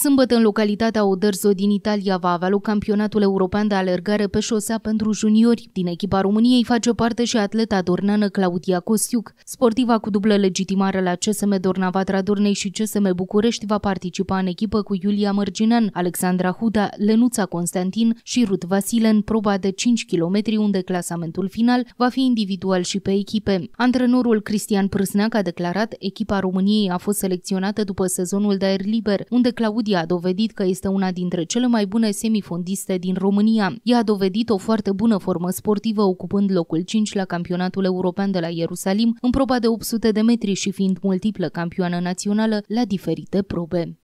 Sâmbătă, în localitatea Oderzo din Italia, va avea loc campionatul european de alergare pe șosea pentru juniori. Din echipa României face parte și atleta dornană Claudia Costiuc. Sportiva cu dublă legitimare la CSM Dornavatra Dornei și CSM București va participa în echipă cu Iulia Mărginan, Alexandra Huda, Lenuța Constantin și Rut Vasile în proba de 5 km, unde clasamentul final va fi individual și pe echipe. Antrenorul Cristian Prâsneac a declarat echipa României a fost selecționată după sezonul de aer liber, unde Claudia studii a dovedit că este una dintre cele mai bune semifondiste din România. Ea a dovedit o foarte bună formă sportivă, ocupând locul 5 la campionatul european de la Ierusalim, în proba de 800 de metri și fiind multiplă campioană națională la diferite probe.